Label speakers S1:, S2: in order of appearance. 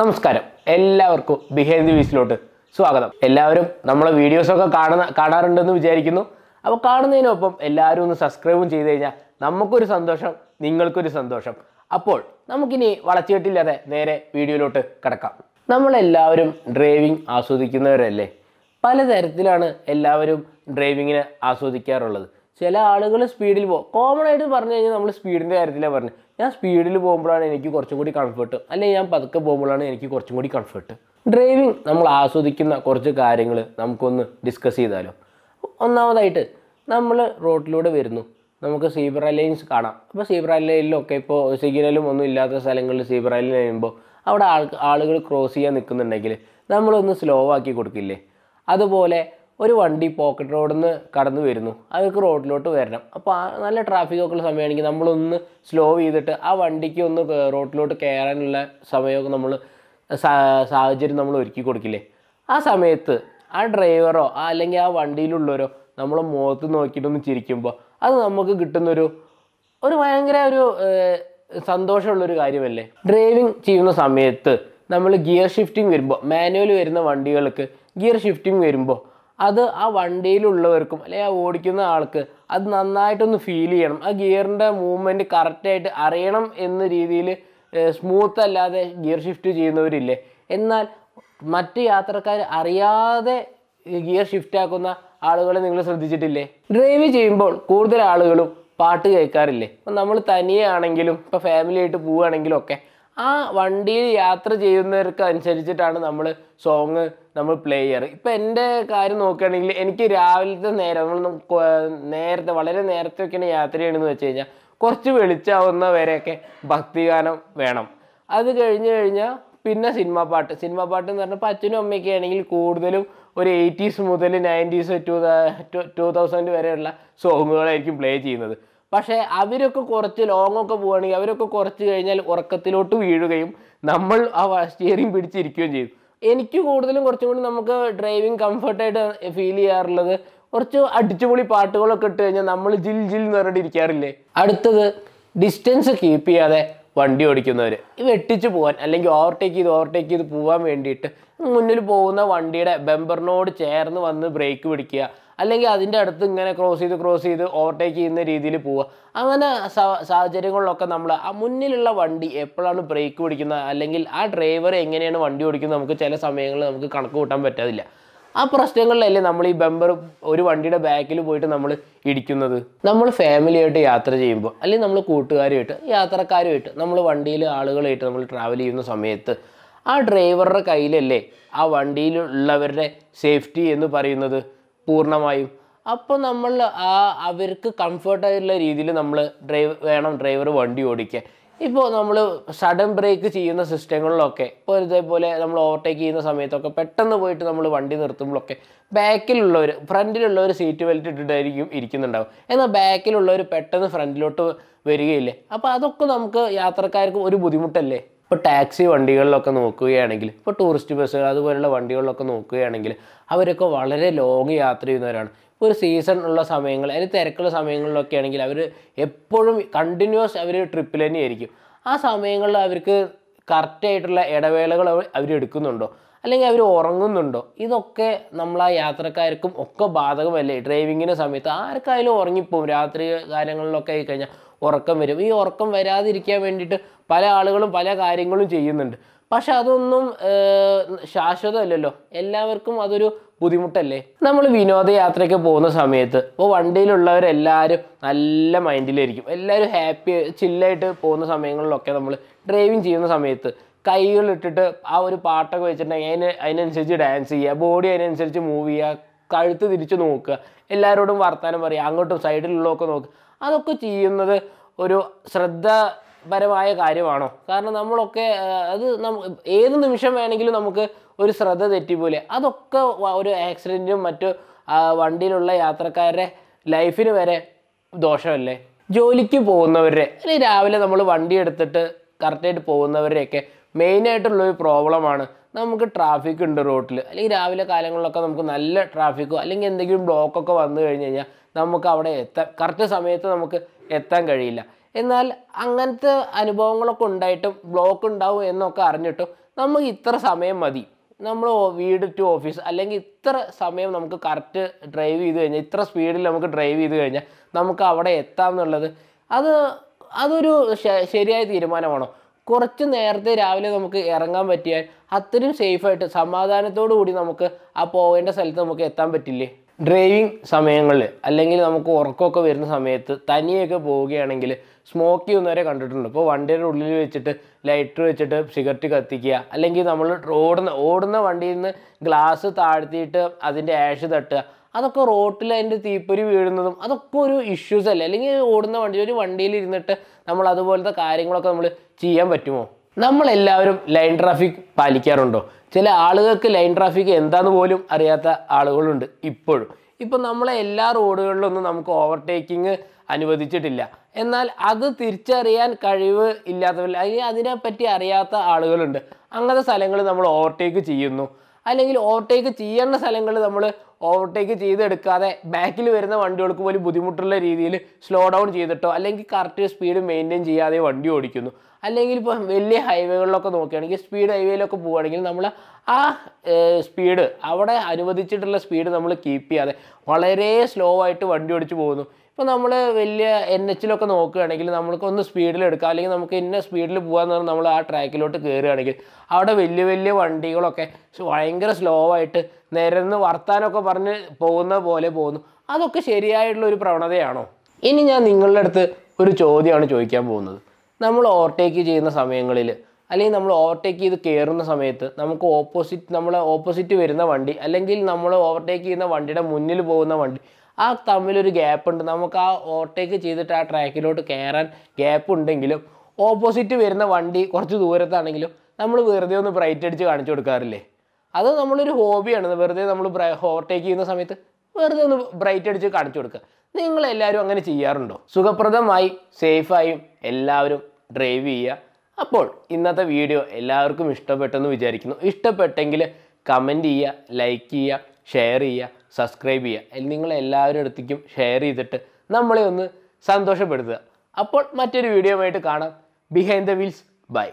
S1: നമസ്കാരം എല്ലാവർക്കും behave the വീസിലോട്ട് സ്വാഗതം എല്ലാവരും നമ്മളെ വീഡിയോസൊക്കെ കാണുന്ന കാണാറുണ്ടെന്ന് വിചാരിക്കുന്നു അപ്പോൾ കാണുന്നതിനൊപ്പം എല്ലാവരും ഒന്ന് സബ്സ്ക്രൈബും ചെയ്ത് കഴിഞ്ഞാൽ നമുക്കൊരു സന്തോഷം നിങ്ങൾക്കൊരു സന്തോഷം അപ്പോൾ നമുക്കിനി വളച്ചുകെട്ടില്ലാതെ നേരെ വീഡിയോയിലോട്ട് കിടക്കാം നമ്മളെല്ലാവരും ഡ്രൈവിംഗ് ആസ്വദിക്കുന്നവരല്ലേ പലതരത്തിലാണ് എല്ലാവരും ഡ്രൈവിങ്ങിനെ ആസ്വദിക്കാറുള്ളത് ചില ആളുകൾ സ്പീഡിൽ പോകും കോമൺ ആയിട്ട് പറഞ്ഞു കഴിഞ്ഞാൽ നമ്മൾ സ്പീഡിൻ്റെ കാര്യത്തിലാണ് പറഞ്ഞത് ഞാൻ സ്പീഡിൽ പോകുമ്പോഴാണ് എനിക്ക് കുറച്ചും കൂടി കംഫർട്ട് അല്ലെങ്കിൽ ഞാൻ പതുക്കെ പോകുമ്പോഴാണ് എനിക്ക് കുറച്ചും കൂടി കംഫർട്ട് ഡ്രൈവിംഗ് നമ്മൾ ആസ്വദിക്കുന്ന കുറച്ച് കാര്യങ്ങൾ നമുക്കൊന്ന് ഡിസ്കസ് ചെയ്താലോ ഒന്നാമതായിട്ട് നമ്മൾ റോഡിലൂടെ വരുന്നു നമുക്ക് സീബ്ര ലൈൻസ് കാണാം അപ്പോൾ സീബ്ര ലൈനിലൊക്കെ ഇപ്പോൾ സിഗ്നലും ഒന്നും ഇല്ലാത്ത സ്ഥലങ്ങളിൽ സീബ്ര ലൈൻ കഴിയുമ്പോൾ അവിടെ ആൾ ആളുകൾ ക്രോസ് ചെയ്യാൻ നിൽക്കുന്നുണ്ടെങ്കിൽ നമ്മളൊന്ന് സ്ലോ ആക്കി കൊടുക്കില്ലേ അതുപോലെ ഒരു വണ്ടി പോക്കറ്റ് റോഡിൽ നിന്ന് കടന്നു വരുന്നു അതൊക്കെ റോഡിലോട്ട് വരണം അപ്പോൾ ആ നല്ല ട്രാഫിക്കൊക്കെ ഉള്ള സമയമാണെങ്കിൽ നമ്മളൊന്ന് സ്ലോ ചെയ്തിട്ട് ആ വണ്ടിക്ക് ഒന്ന് റോഡിലോട്ട് കയറാനുള്ള സമയമൊക്കെ നമ്മൾ സാഹചര്യം നമ്മൾ ഒരുക്കി കൊടുക്കില്ലേ ആ സമയത്ത് ആ ഡ്രൈവറോ അല്ലെങ്കിൽ ആ വണ്ടിയിലുള്ളവരോ നമ്മളെ മുഖത്ത് നോക്കിയിട്ടൊന്ന് ചിരിക്കുമ്പോൾ അത് നമുക്ക് കിട്ടുന്നൊരു ഒരു ഭയങ്കര ഒരു സന്തോഷമുള്ളൊരു കാര്യമല്ലേ ഡ്രൈവിംഗ് ചെയ്യുന്ന സമയത്ത് നമ്മൾ ഗിയർ ഷിഫ്റ്റിംഗ് വരുമ്പോൾ മാനുവൽ വരുന്ന വണ്ടികൾക്ക് ഗിയർ ഷിഫ്റ്റിംഗ് വരുമ്പോൾ അത് ആ വണ്ടിയിലുള്ളവർക്കും അല്ലെങ്കിൽ ആ ഓടിക്കുന്ന ആൾക്ക് അത് നന്നായിട്ടൊന്ന് ഫീൽ ചെയ്യണം ആ ഗിയറിൻ്റെ മൂവ്മെൻറ്റ് കറക്റ്റായിട്ട് അറിയണം എന്ന രീതിയിൽ സ്മൂത്ത് അല്ലാതെ ഗിയർ ഷിഫ്റ്റ് ചെയ്യുന്നവരില്ലേ എന്നാൽ മറ്റ് യാത്രക്കാർ അറിയാതെ ഗിയർ ഷിഫ്റ്റ് ആക്കുന്ന ആളുകളെ നിങ്ങൾ ശ്രദ്ധിച്ചിട്ടില്ലേ ഡ്രൈവ് ചെയ്യുമ്പോൾ കൂടുതൽ ആളുകളും പാട്ട് കേൾക്കാറില്ലേ അപ്പം നമ്മൾ തനിയെ ആണെങ്കിലും ഇപ്പോൾ ഫാമിലിയായിട്ട് പോവുകയാണെങ്കിലും ഒക്കെ ആ വണ്ടിയിൽ യാത്ര ചെയ്യുന്നവർക്ക് അനുസരിച്ചിട്ടാണ് നമ്മൾ സോങ് നമ്മൾ പ്ലേ ചെയ്യാറ് ഇപ്പം എൻ്റെ കാര്യം നോക്കുകയാണെങ്കിൽ എനിക്ക് രാവിലത്തെ നേരം നമ്മൾ നേരത്തെ വളരെ ഒക്കെയാണ് യാത്ര ചെയ്യണമെന്ന് വെച്ച് കഴിഞ്ഞാൽ കുറച്ച് വെളിച്ചാവുന്ന വരെയൊക്കെ ഭക്തിഗാനം വേണം അത് കഴിഞ്ഞ് കഴിഞ്ഞാൽ പിന്നെ സിനിമ പാട്ട് സിനിമ പാട്ട് എന്ന് പറഞ്ഞപ്പോൾ അച്ഛനും അമ്മയൊക്കെ ആണെങ്കിൽ കൂടുതലും ഒരു എയ്റ്റീസ് മുതൽ നയൻറ്റീസ് ടു ടു തൗസൻഡ് വരെയുള്ള സോങ്ങുകളായിരിക്കും പ്ലേ ചെയ്യുന്നത് പക്ഷേ അവരൊക്കെ കുറച്ച് ലോങ്ങൊക്കെ പോവുകയാണെങ്കിൽ അവരൊക്കെ കുറച്ച് കഴിഞ്ഞാൽ ഉറക്കത്തിലോട്ട് വീഴുകയും നമ്മൾ ആ സ്റ്റിയറിംഗ് പിടിച്ചിരിക്കുകയും ചെയ്തു എനിക്ക് കൂടുതലും കുറച്ചും കൂടി നമുക്ക് ഡ്രൈവിംഗ് കംഫർട്ടായിട്ട് ഫീൽ ചെയ്യാറുള്ളത് കുറച്ച് അടിച്ചുപൊളി പാട്ടുകളൊക്കെ ഇട്ട് കഴിഞ്ഞാൽ നമ്മൾ ജിൽ ജിൽ എന്ന് പറഞ്ഞിട്ട് അടുത്തത് ഡിസ്റ്റൻസ് കീപ്പ് ചെയ്യാതെ വണ്ടി ഓടിക്കുന്നവർ വെട്ടിച്ച് പോകാൻ അല്ലെങ്കിൽ ഓവർടേക്ക് ചെയ്ത് ഓവർടേക്ക് ചെയ്ത് പോകാൻ വേണ്ടിയിട്ട് മുന്നിൽ പോകുന്ന വണ്ടിയുടെ ബെമ്പറിനോട് ചേർന്ന് വന്ന് ബ്രേക്ക് പിടിക്കുക അല്ലെങ്കിൽ അതിൻ്റെ അടുത്ത് ഇങ്ങനെ ക്രോസ് ചെയ്ത് ക്രോസ് ചെയ്ത് ഓവർടേക്ക് ചെയ്യുന്ന രീതിയിൽ പോവുക അങ്ങനെ സാഹചര്യങ്ങളിലൊക്കെ നമ്മൾ ആ മുന്നിലുള്ള വണ്ടി എപ്പോഴാണ് ബ്രേക്ക് പിടിക്കുന്നത് അല്ലെങ്കിൽ ആ ഡ്രൈവർ എങ്ങനെയാണ് വണ്ടി ഓടിക്കുന്നത് നമുക്ക് ചില സമയങ്ങളിൽ നമുക്ക് കണക്ക് കൂട്ടാൻ പറ്റാതില്ല ആ പ്രശ്നങ്ങളിലല്ലേ നമ്മൾ ഈ ബമ്പർ ഒരു വണ്ടിയുടെ ബാക്കിൽ പോയിട്ട് നമ്മൾ ഇടിക്കുന്നത് നമ്മൾ ഫാമിലിയായിട്ട് യാത്ര ചെയ്യുമ്പോൾ അല്ലെങ്കിൽ നമ്മൾ കൂട്ടുകാരുമായിട്ട് യാത്രക്കാരുമായിട്ട് നമ്മൾ വണ്ടിയിൽ ആളുകളായിട്ട് നമ്മൾ ട്രാവൽ ചെയ്യുന്ന സമയത്ത് ആ ഡ്രൈവറുടെ കയ്യിലല്ലേ ആ വണ്ടിയിലുള്ളവരുടെ സേഫ്റ്റി എന്ന് പറയുന്നത് പൂർണ്ണമായും അപ്പോൾ നമ്മൾ ആ അവർക്ക് കംഫർട്ടായിട്ടുള്ള രീതിയിൽ നമ്മൾ ഡ്രൈവ് വേണം ഡ്രൈവർ വണ്ടി ഓടിക്കാൻ ഇപ്പോൾ നമ്മൾ സഡൻ ബ്രേക്ക് ചെയ്യുന്ന സിസ്റ്റങ്ങളിലൊക്കെ ഇപ്പോൾ ഇതേപോലെ നമ്മൾ ഓവർടേക്ക് ചെയ്യുന്ന സമയത്തൊക്കെ പെട്ടെന്ന് പോയിട്ട് നമ്മൾ വണ്ടി നിർത്തുമ്പോഴൊക്കെ ബാക്കിലുള്ളവർ ഫ്രണ്ടിലുള്ളവർ സീറ്റ് ബെൽറ്റ് ഇട്ടിട്ടായിരിക്കും ഇരിക്കുന്നുണ്ടാവും എന്നാൽ ബാക്കിലുള്ളവർ പെട്ടെന്ന് ഫ്രണ്ടിലോട്ട് വരികയില്ലേ അപ്പോൾ അതൊക്കെ നമുക്ക് യാത്രക്കാർക്ക് ഒരു ബുദ്ധിമുട്ടല്ലേ ഇപ്പോൾ ടാക്സി വണ്ടികളിലൊക്കെ നോക്കുകയാണെങ്കിൽ ഇപ്പോൾ ടൂറിസ്റ്റ് ബസ് അതുപോലുള്ള വണ്ടികളിലൊക്കെ നോക്കുകയാണെങ്കിൽ അവരൊക്കെ വളരെ ലോങ് യാത്ര ചെയ്യുന്നവരാണ് ഇപ്പോൾ ഒരു സീസൺ ഉള്ള സമയങ്ങൾ അല്ലെങ്കിൽ തിരക്കുള്ള സമയങ്ങളിലൊക്കെ ആണെങ്കിൽ അവർ എപ്പോഴും കണ്ടിന്യൂസ് അവർ ട്രിപ്പിൽ തന്നെ ആയിരിക്കും ആ സമയങ്ങളിൽ അവർക്ക് കറക്റ്റായിട്ടുള്ള ഇടവേളകൾ അവർ എടുക്കുന്നുണ്ടോ അല്ലെങ്കിൽ അവർ ഉറങ്ങുന്നുണ്ടോ ഇതൊക്കെ നമ്മൾ ആ യാത്രക്കാർക്കും ഒക്കെ ബാധകമല്ലേ ഡ്രൈവിങ്ങിൻ്റെ സമയത്ത് ആർക്കായാലും ഉറങ്ങിപ്പോവും രാത്രി കാര്യങ്ങളിലൊക്കെ ആയി കഴിഞ്ഞാൽ ഉറക്കം വരും ഈ ഉറക്കം വരാതിരിക്കാൻ വേണ്ടിയിട്ട് പല ആളുകളും പല കാര്യങ്ങളും ചെയ്യുന്നുണ്ട് പക്ഷെ അതൊന്നും ശാശ്വതമല്ലല്ലോ എല്ലാവർക്കും അതൊരു ബുദ്ധിമുട്ടല്ലേ നമ്മൾ വിനോദയാത്രയ്ക്ക് പോകുന്ന സമയത്ത് ഇപ്പോൾ വണ്ടിയിലുള്ളവരെല്ലാവരും നല്ല മൈൻഡിലായിരിക്കും എല്ലാവരും ഹാപ്പി ചില്ലായിട്ട് പോകുന്ന സമയങ്ങളിലൊക്കെ നമ്മൾ ഡ്രൈവിങ് ചെയ്യുന്ന സമയത്ത് കൈകളിട്ടിട്ട് ആ ഒരു പാട്ടൊക്കെ വെച്ചിട്ടുണ്ടെങ്കിൽ അതിന് അതിനനുസരിച്ച് ഡാൻസ് ചെയ്യുക ബോഡി അതിനനുസരിച്ച് മൂവ് ചെയ്യുക കഴുത്ത് തിരിച്ച് നോക്കുക എല്ലാവരോടും വർത്തമാനം പറയുക അങ്ങോട്ടും സൈഡിലുള്ളതൊക്കെ നോക്കുക അതൊക്കെ ചെയ്യുന്നത് ഒരു ശ്രദ്ധപരമായ കാര്യമാണോ കാരണം നമ്മളൊക്കെ അത് നമുക്ക് ഏത് നിമിഷം വേണമെങ്കിലും നമുക്ക് ഒരു ശ്രദ്ധ തെറ്റിപ്പോലെ അതൊക്കെ ഒരു ആക്സിഡൻറ്റും മറ്റു വണ്ടിയിലുള്ള യാത്രക്കാരുടെ ലൈഫിന് വരെ ദോഷമല്ലേ ജോലിക്ക് പോകുന്നവരെ അല്ലെങ്കിൽ രാവിലെ നമ്മൾ വണ്ടി എടുത്തിട്ട് കറക്റ്റായിട്ട് പോകുന്നവരെയൊക്കെ മെയിനായിട്ടുള്ളൊരു പ്രോബ്ലമാണ് നമുക്ക് ട്രാഫിക് ഉണ്ട് റോട്ടിൽ അല്ലെങ്കിൽ രാവിലെ കാലങ്ങളിലൊക്കെ നമുക്ക് നല്ല ട്രാഫിക്കോ അല്ലെങ്കിൽ എന്തെങ്കിലും ബ്ലോക്കൊക്കെ വന്നു കഴിഞ്ഞ് കഴിഞ്ഞാൽ നമുക്ക് അവിടെ എത്താൻ കറക്റ്റ് സമയത്ത് നമുക്ക് എത്താൻ കഴിയില്ല എന്നാൽ അങ്ങനത്തെ അനുഭവങ്ങളൊക്കെ ഉണ്ടായിട്ടും ബ്ലോക്ക് ഉണ്ടാവും എന്നൊക്കെ അറിഞ്ഞിട്ടും നമുക്ക് ഇത്ര സമയം മതി നമ്മൾ വീട് ടു ഓഫീസ് അല്ലെങ്കിൽ ഇത്ര സമയം നമുക്ക് കറക്റ്റ് ഡ്രൈവ് ചെയ്ത് കഴിഞ്ഞാൽ ഇത്ര സ്പീഡിൽ നമുക്ക് ഡ്രൈവ് ചെയ്ത് കഴിഞ്ഞാൽ നമുക്ക് അവിടെ എത്താം എന്നുള്ളത് അത് അതൊരു ശരിയായ തീരുമാനമാണോ കുറച്ച് നേരത്തെ രാവിലെ നമുക്ക് ഇറങ്ങാൻ പറ്റിയാൽ അത്രയും സേഫായിട്ട് സമാധാനത്തോടു കൂടി നമുക്ക് ആ പോകേണ്ട സ്ഥലത്ത് നമുക്ക് എത്താൻ പറ്റില്ലേ ഡ്രൈവിംഗ് സമയങ്ങളിൽ അല്ലെങ്കിൽ നമുക്ക് ഉറക്കമൊക്കെ വരുന്ന സമയത്ത് തനിയൊക്കെ പോവുകയാണെങ്കിൽ സ്മോക്ക് ചെയ്യുന്നവരെ കണ്ടിട്ടുണ്ട് ഇപ്പോൾ വണ്ടിയുടെ ഉള്ളിൽ വെച്ചിട്ട് ലൈറ്റർ വെച്ചിട്ട് സിഗരറ്റ് കത്തിക്കുക അല്ലെങ്കിൽ നമ്മൾ ഓടുന്ന ഓടുന്ന വണ്ടിയിൽ നിന്ന് ഗ്ലാസ് താഴ്ത്തിയിട്ട് അതിൻ്റെ ആഷ് തട്ടുക അതൊക്കെ റോട്ടിൽ അതിൻ്റെ തീപ്പൊരി വീഴുന്നതും അതൊക്കെ ഒരു ഇഷ്യൂസ് അല്ലേ അല്ലെങ്കിൽ ഓടുന്ന വണ്ടി ഒരു വണ്ടിയിൽ ഇരുന്നിട്ട് നമ്മൾ അതുപോലത്തെ കാര്യങ്ങളൊക്കെ നമ്മൾ ചെയ്യാൻ പറ്റുമോ നമ്മളെല്ലാവരും ലൈൻ ട്രാഫിക് പാലിക്കാറുണ്ടോ ചില ആളുകൾക്ക് ലൈൻ ട്രാഫിക് എന്താണെന്ന് പോലും അറിയാത്ത ആളുകളുണ്ട് ഇപ്പോഴും ഇപ്പം നമ്മളെ എല്ലാ റോഡുകളിലൊന്നും നമുക്ക് ഓവർടേക്കിംഗ് അനുവദിച്ചിട്ടില്ല എന്നാൽ അത് തിരിച്ചറിയാൻ കഴിവ് ഇല്ലാത്തവർ അല്ലെങ്കിൽ അതിനെപ്പറ്റി അറിയാത്ത ആളുകളുണ്ട് അങ്ങനത്തെ സ്ഥലങ്ങൾ നമ്മൾ ഓവർടേക്ക് ചെയ്യുന്നു അല്ലെങ്കിൽ ഓവർടേക്ക് ചെയ്യേണ്ട സ്ഥലങ്ങൾ നമ്മൾ ഓവർടേക്ക് ചെയ്തെടുക്കാതെ ബാക്കിൽ വരുന്ന വണ്ടികൾക്ക് പോലും ബുദ്ധിമുട്ടുള്ള രീതിയിൽ സ്ലോ ഡൗൺ ചെയ്തിട്ടോ അല്ലെങ്കിൽ കറക്റ്റ് സ്പീഡ് മെയിൻറ്റെയിൻ ചെയ്യാതെ വണ്ടി ഓടിക്കുന്നു അല്ലെങ്കിൽ ഇപ്പോൾ വലിയ ഹൈവേകളിലൊക്കെ നോക്കുകയാണെങ്കിൽ സ്പീഡ് ഹൈവേയിലൊക്കെ പോവുകയാണെങ്കിൽ നമ്മൾ ആ സ്പീഡ് അവിടെ അനുവദിച്ചിട്ടുള്ള സ്പീഡ് നമ്മൾ കീപ്പ് ചെയ്യാതെ വളരെ സ്ലോ ആയിട്ട് വണ്ടി ഓടിച്ച് പോകുന്നു ഇപ്പോൾ നമ്മൾ വലിയ എൻ എച്ചിലൊക്കെ നോക്കുകയാണെങ്കിൽ നമുക്ക് ഒന്ന് സ്പീഡിൽ എടുക്കാം അല്ലെങ്കിൽ നമുക്ക് ഇന്ന സ്പീഡിൽ പോകാമെന്ന് പറഞ്ഞാൽ നമ്മൾ ആ ട്രാക്കിലോട്ട് കയറുകയാണെങ്കിൽ അവിടെ വലിയ വലിയ വണ്ടികളൊക്കെ ഭയങ്കര സ്ലോ ആയിട്ട് നിരന്ന് വർത്താനമൊക്കെ പറഞ്ഞ് പോകുന്ന പോലെ പോകുന്നു അതൊക്കെ ശരിയായിട്ടുള്ള ഒരു പ്രവണതയാണോ ഇനി ഞാൻ നിങ്ങളുടെ അടുത്ത് ഒരു ചോദ്യമാണ് ചോദിക്കാൻ പോകുന്നത് നമ്മൾ ഓവർടേക്ക് ചെയ്യുന്ന സമയങ്ങളിൽ അല്ലെങ്കിൽ നമ്മൾ ഓവർടേക്ക് ചെയ്ത് കയറുന്ന സമയത്ത് നമുക്ക് ഓപ്പോസിറ്റ് നമ്മളെ ഓപ്പോസിറ്റ് വരുന്ന വണ്ടി അല്ലെങ്കിൽ നമ്മൾ ഓവർടേക്ക് ചെയ്യുന്ന വണ്ടിയുടെ മുന്നിൽ പോകുന്ന വണ്ടി ആ തമ്മിലൊരു ഗ്യാപ്പ് ഉണ്ട് നമുക്ക് ആ ഓവർടേക്ക് ചെയ്തിട്ട് ആ ട്രാക്കിലോട്ട് കയറാൻ ഗ്യാപ്പ് ഉണ്ടെങ്കിലും ഓപ്പോസിറ്റ് വരുന്ന വണ്ടി കുറച്ച് ദൂരത്താണെങ്കിലും നമ്മൾ വെറുതെ ഒന്ന് ബ്രൈറ്റ് അടിച്ച് കാണിച്ചു കൊടുക്കാറില്ലേ അത് നമ്മളൊരു ഹോബിയാണ് വെറുതെ നമ്മൾ ഓവർടേക്ക് ചെയ്യുന്ന സമയത്ത് വെറുതെ ഒന്ന് ബ്രൈറ്റ് അടിച്ച് കാണിച്ചു കൊടുക്കുക നിങ്ങൾ അങ്ങനെ ചെയ്യാറുണ്ടോ സുഖപ്രദമായി സേഫായും എല്ലാവരും ഡ്രൈവ് ചെയ്യുക അപ്പോൾ ഇന്നത്തെ വീഡിയോ എല്ലാവർക്കും ഇഷ്ടപ്പെട്ടെന്ന് വിചാരിക്കുന്നു ഇഷ്ടപ്പെട്ടെങ്കിൽ കമൻറ്റ് ചെയ്യുക ലൈക്ക് ചെയ്യുക ഷെയർ ചെയ്യുക സബ്സ്ക്രൈബ് ചെയ്യുക നിങ്ങൾ എല്ലാവരും അടുത്തേക്കും ഷെയർ ചെയ്തിട്ട് നമ്മളെ ഒന്ന് സന്തോഷപ്പെടുത്തുക അപ്പോൾ മറ്റൊരു വീഡിയോ ആയിട്ട് കാണാം ബിഹൈൻഡ് ദ വീൽസ് ബൈ